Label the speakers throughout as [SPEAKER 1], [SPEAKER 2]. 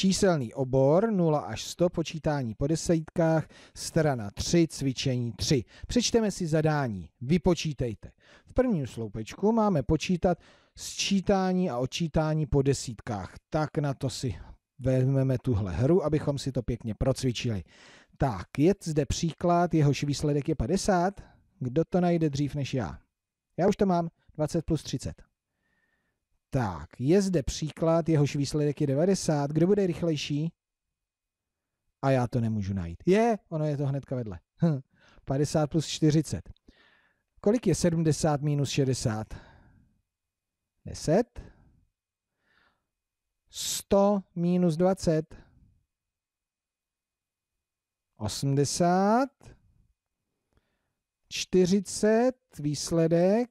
[SPEAKER 1] Číselný obor 0 až 100, počítání po desítkách, strana 3, cvičení 3. Přečteme si zadání, vypočítejte. V prvním sloupečku máme počítat sčítání a odčítání po desítkách. Tak na to si vezmeme tuhle hru, abychom si to pěkně procvičili. Tak, je zde příklad, jehož výsledek je 50. Kdo to najde dřív než já? Já už to mám, 20 plus 30. Tak, je zde příklad, jehož výsledek je 90. Kdo bude rychlejší? A já to nemůžu najít. Je, ono je to hnedka vedle. Hm. 50 plus 40. Kolik je 70 minus 60? 10. 100 minus 20. 80. 40 výsledek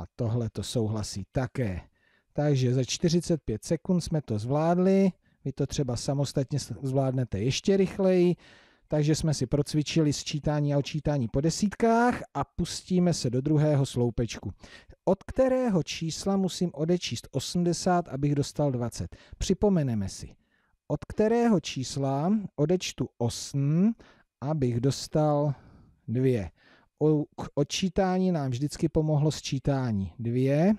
[SPEAKER 1] A tohle to souhlasí také. Takže za 45 sekund jsme to zvládli. Vy to třeba samostatně zvládnete ještě rychleji. Takže jsme si procvičili sčítání a odčítání po desítkách a pustíme se do druhého sloupečku. Od kterého čísla musím odečíst 80, abych dostal 20? Připomeneme si. Od kterého čísla odečtu 8, abych dostal 2 k odčítání nám vždycky pomohlo sčítání. 2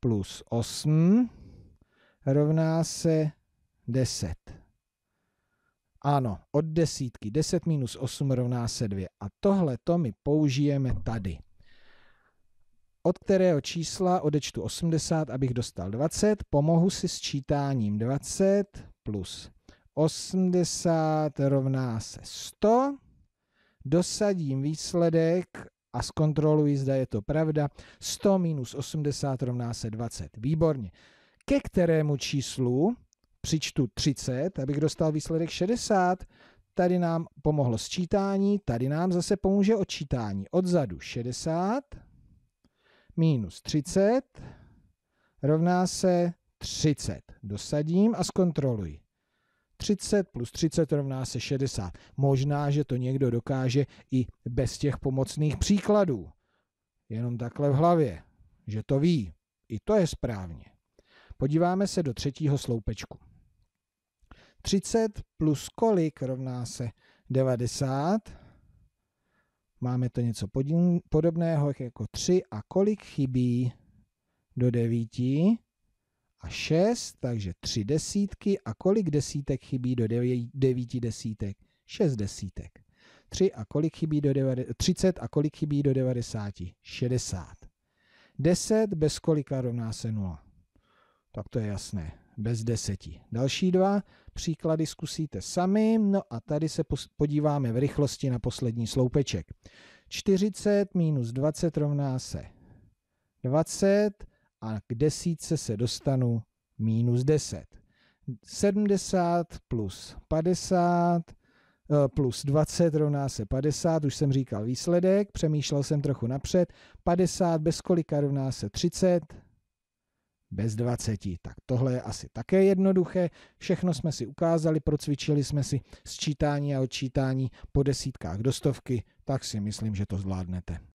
[SPEAKER 1] plus 8 rovná se 10. Ano, od desítky. 10 minus 8 rovná se 2. A tohle to my použijeme tady. Od kterého čísla odečtu 80, abych dostal 20. Pomohu si s čítáním 20 plus 80 rovná se 100 dosadím výsledek a zkontroluji, zda je to pravda. 100 minus 80 rovná se 20. Výborně. Ke kterému číslu přičtu 30, abych dostal výsledek 60. Tady nám pomohlo sčítání, tady nám zase pomůže odčítání. Odzadu 60 minus 30 rovná se 30. Dosadím a zkontroluji. 30 plus 30 rovná se 60. Možná, že to někdo dokáže i bez těch pomocných příkladů. Jenom takhle v hlavě, že to ví. I to je správně. Podíváme se do třetího sloupečku. 30 plus kolik rovná se 90. Máme to něco podobného jako 3 a kolik chybí do 9 a 6, takže 3 desítky a kolik desítek chybí do 9 desítek? 6 desítek. 3 a kolik chybí do 90, 30 a kolik chybí do 90? 60. 10 bez kolika rovná se 0. Tak to je jasné, bez deseti. Další dva příklady zkusíte sami, no a tady se podíváme v rychlosti na poslední sloupeček. 40 minus 20 rovná se 20, a k desítce se dostanu minus 10. 70 plus 50 eh, plus 20 rovná se 50, už jsem říkal výsledek, přemýšlel jsem trochu napřed, 50 bez kolika rovná se 30, bez 20. Tak tohle je asi také jednoduché, všechno jsme si ukázali, procvičili jsme si sčítání a odčítání po desítkách do stovky, tak si myslím, že to zvládnete.